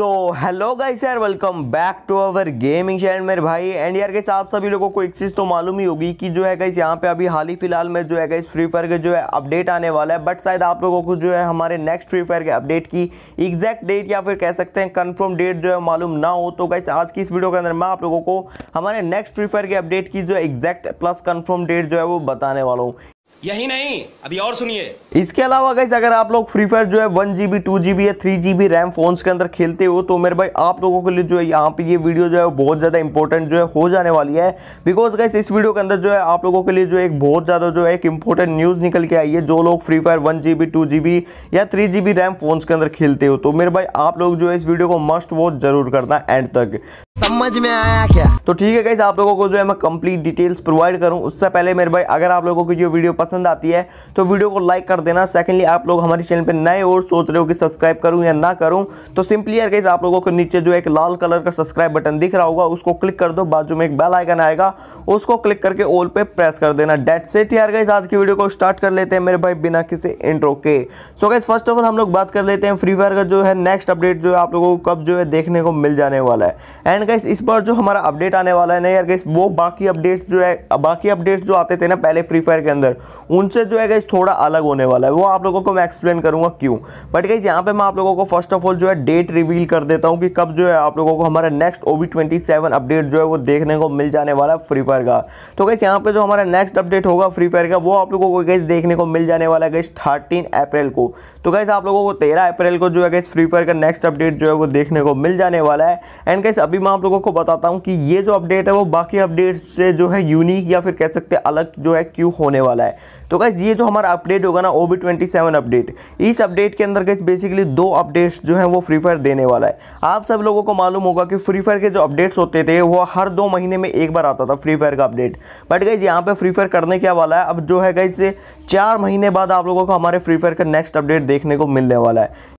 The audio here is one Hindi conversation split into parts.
तो हेलो गाइस यार welcome back to our gaming channel मेरे भाई एंड यार गाइस आप सभी लोगों को एक चीज़ तो मालूम ही होगी कि जो है गाइस यहाँ पे अभी हाल ही फिलहाल में जो है गाइस फ्री फायर का जो है अपडेट आने वाला है बट शायद आप लोगों को जो है हमारे नेक्स्ट फ्री फायर के अपडेट की एग्जैक्ट डेट या फिर कह सकते हैं कन्फर्म डेट जो है मालूम ना हो तो गाइस आज की इस वीडियो के अंदर मैं आप लोगों को हमारे नेक्स्ट फ्री फायर के अपडेट की जो है एग्जैक्ट प्लस कन्फर्म डेट जो है वो बताने वाला हूँ यही नहीं अभी और सुनिए इसके अलावा गाइस अगर आप लोग फ्री फायर जो है वन जीबी टू जीबी या थ्री जीबी रैम फोन के अंदर खेलते हो तो मेरे भाई आप लोगों के लिए जो है यहाँ पे ये वीडियो जो है बहुत ज़्यादा इंपॉर्टेंट जो है हो जाने वाली है बिकॉज गाइस इस वीडियो के अंदर जो है आप लोगों के लिए जो एक बहुत ज़्यादा जो है एक इंपॉर्टेंट न्यूज़ निकल के आई है जो लोग Free Fire one G B या थ्री जी रैम फोन के अंदर खेलते हो तो मेरे भाई आप लोग जो है इस वीडियो को मस्ट वॉच जरूर करना एंड तक समझ में आया क्या तो ठीक है गाइज आप लोगों को जो है मैं कंप्लीट डिटेल्स प्रोवाइड करूं उससे पहले मेरे भाई अगर आप लोगों को जो वीडियो पसंद आती है तो वीडियो को लाइक कर देना सेकंडली आप लोग हमारे चैनल पे नए और सोच रहे हो कि सब्सक्राइब करूं या ना करूं तो सिंपली यार गाइज आप लोगों को नीचे जो एक लाल कलर का सब्सक्राइब बटन दिख रहा होगा उसको क्लिक कर दो बाजू में एक बेल आइकन आएगा उसको क्लिक करके ऑल पे प्रेस कर देना डेट सेट यार गाइज आज की वीडियो को स्टार्ट कर लेते हैं मेरे भाई बिना किसी इंट्रो के so guys first of all हम लोग बात कर लेते हैं फ्री फायर का जो है नेक्स्ट अपडेट जो है आप लोगों को कब जो है देखने को मिल जाने वाला है एंड गैस इस बार जो हमारा अपडेट आने वाला है ना यार गैस वो बाकी अपडेट जो है बाकी अपडेट जो आते थे ना पहले फ्री फायर के अंदर उनसे जो है गैस थोड़ा अलग होने वाला है वो आप लोगों को मैं एक्सप्लेन करूंगा क्यों बट गैस यहाँ पे मैं आप लोगों को फर्स्ट ऑफ ऑल जो है डेट रिवील कर देता हूँ कि कब जो है आप लोगों को हमारा नेक्स्ट ओ अपडेट जो है वो देखने को मिल जाने वाला है फ्री फायर का तो गैस यहाँ पर जो हमारा नेक्स्ट अपडेट होगा फ्री फायर का वो आप लोगों को गैस देखने को मिल जाने वाला है गैस थर्टीन अप्रैल को तो कैसे आप लोगों को तेरह अप्रैल को जो है गैस फ्री फायर का नेक्स्ट अपडेट जो है वो देखने को मिल जाने वाला है एंड कैसे अभी मैं आप लोगों को बताता हूँ कि ये जो अपडेट है वो बाकी अपडेट से जो है यूनिक या फिर कह सकते हैं अलग जो है क्यों होने वाला है तो गैस ये जो हमारा अपडेट होगा ना O B twenty seven update इस अपडेट के अंदर गैस बेसिकली दो अपडेट्स जो हैं वो फ्री फायर देने वाला है आप सब लोगों को मालूम होगा कि फ्री फायर के जो अपडेट्स होते थे वो हर दो महीने में एक बार आता था फ्री फायर का अपडेट बट गाइज यहाँ पर फ्री फायर करने क्या वाला है अब जो है गाइज चार महीने बाद आप लोगों को हमारे फ्री फायर का नेक्स्ट अपडेट देखने को मिलने वाला है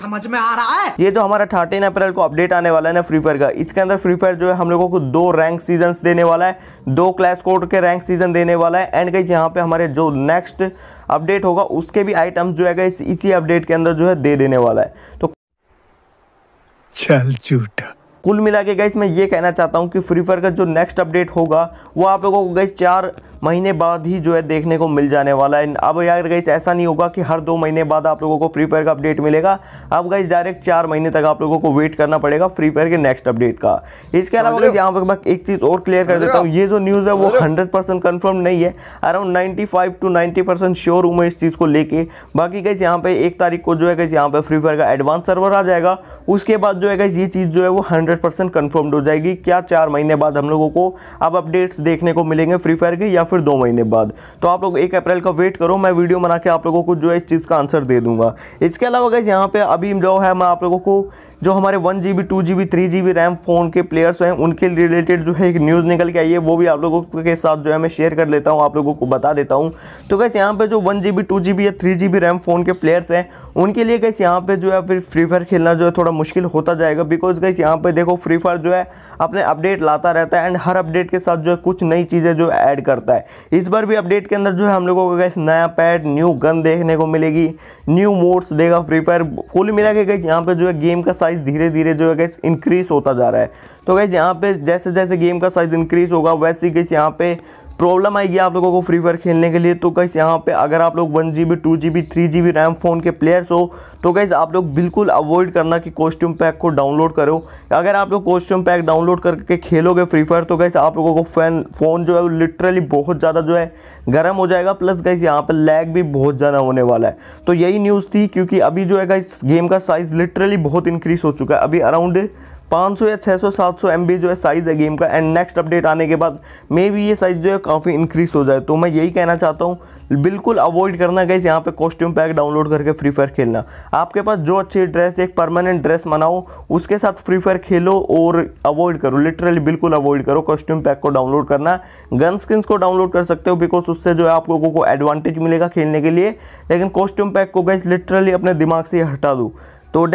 समझ में आ रहा है ये जो हमारा थर्टीन अप्रैल को अपडेट आने वाला है ना फ्री फायर का इसके अंदर फ्री फायर जो है हम लोगों को दो रैंक सीजन देने वाला है दो क्लैश कोड के रैंक सीजन देने वाला है एंड गाइज यहाँ पे हमारे जो नेक्स्ट अपडेट होगा उसके भी आइटम जो है इस, इसी अपडेट के अंदर जो है दे देने वाला है तो चल झूठा कुल मिला के गई मैं ये कहना चाहता हूँ कि फ्री फायर का जो नेक्स्ट अपडेट होगा वो आप लोगों को गई चार महीने बाद ही जो है देखने को मिल जाने वाला है अब यार गाइस ऐसा नहीं होगा कि हर दो महीने बाद आप लोगों को फ्री फायर का अपडेट मिलेगा अब गाइस डायरेक्ट चार महीने तक आप लोगों को वेट करना पड़ेगा फ्री फायर के नेक्स्ट अपडेट का इसके अलावा गाइस यहाँ पर मैं एक चीज़ और क्लियर कर देता हूँ ये जो न्यूज़ है वो हंड्रेड कंफर्म नहीं है around ninety to ninety sure हूँ मैं इस चीज़ को लेकर बाकी गाइस यहाँ पे एक तारीख को जो है गाइस यहाँ पे फ्री फायर का एडवांस सर्वर आ जाएगा उसके बाद जो है गाइस ये चीज़ जो है वो हंड्रेड परसेंट कन्फर्म्ड हो जाएगी क्या चार महीने बाद हम लोगों को अब अपडेट्स देखने को मिलेंगे फ्री फायर के या फिर दो महीने बाद तो आप लोग एक अप्रैल का वेट करो मैं वीडियो बना के आप लोगों को जो है इस चीज़ का आंसर दे दूंगा इसके अलावा अगर यहाँ पर अभी जो है मैं आप लोगों को जो हमारे one G B two G B three G B RAM phone के प्लेयर्स हैं उनके रिलेटेड जो है एक न्यूज़ निकल के आई है वो भी आप लोगों के साथ जो है मैं शेयर कर लेता हूँ आप लोगों को बता देता हूँ तो कैसे यहाँ पर जो one G B two G B या three G B RAM phone के प्लेयर्स हैं उनके लिए कैसे यहाँ पे जो है फिर फ्री फायर खेलना जो है थोड़ा मुश्किल होता जाएगा बिकॉज कैसे यहाँ पे देखो फ्री फायर जो है अपने अपडेट लाता रहता है एंड हर अपडेट के साथ जो है कुछ नई चीज़ें जो ऐड करता है इस बार भी अपडेट के अंदर जो है हम लोगों को कैसे नया पैड न्यू गन देखने को मिलेगी न्यू मोड्स देगा फ्री फायर फुल मिला के कैसे यहाँ पर जो है गेम का साइज़ धीरे धीरे जो है गैस इंक्रीज़ होता जा रहा है तो गैस यहाँ पे जैसे जैसे गेम का साइज़ इंक्रीज़ होगा वैसे ही गैस यहाँ पे प्रॉब्लम आएगी आप लोगों को फ्री फायर खेलने के लिए तो कैसे यहाँ पे अगर आप लोग one G B two G B three G B RAM phone के प्लेयर्स हो तो कैसे आप लोग बिल्कुल अवॉइड करना कि कॉस्ट्यूम पैक को डाउनलोड करो अगर आप लोग कॉस्ट्यूम पैक डाउनलोड करके खेलोगे फ्री फायर तो कैसे आप लोगों को फैन फ़ोन जो है वो लिटरली बहुत ज़्यादा जो है गर्म हो जाएगा प्लस कैसे यहाँ पर लैग भी बहुत ज़्यादा होने वाला है तो यही न्यूज़ थी क्योंकि अभी जो है इस गेम का साइज़ लिटरली बहुत इंक्रीज़ हो चुका है अभी अराउंड 500 या 600 700 एम जो है साइज़ है गेम का एंड नेक्स्ट अपडेट आने के बाद मे भी ये साइज़ जो है काफ़ी इंक्रीज़ हो जाए तो मैं यही कहना चाहता हूँ बिल्कुल अवॉइड करना गैस यहाँ पे कॉस्ट्यूम पैक डाउनलोड करके फ्री फायर खेलना आपके पास जो अच्छी ड्रेस एक परमानेंट ड्रेस बनाओ उसके साथ फ्री फायर खेलो और अवॉइड करो लिटरली बिल्कुल अवॉइड करो कॉस्ट्यूम पैक को डाउनलोड करना गन स्किन्स को डाउनलोड कर सकते हो बिकॉज उससे जो है आप लोगों को एडवांटेज मिलेगा खेलने के लिए लेकिन कॉस्ट्यूम पैक को गैस लिटरली अपने दिमाग से हटा दो तो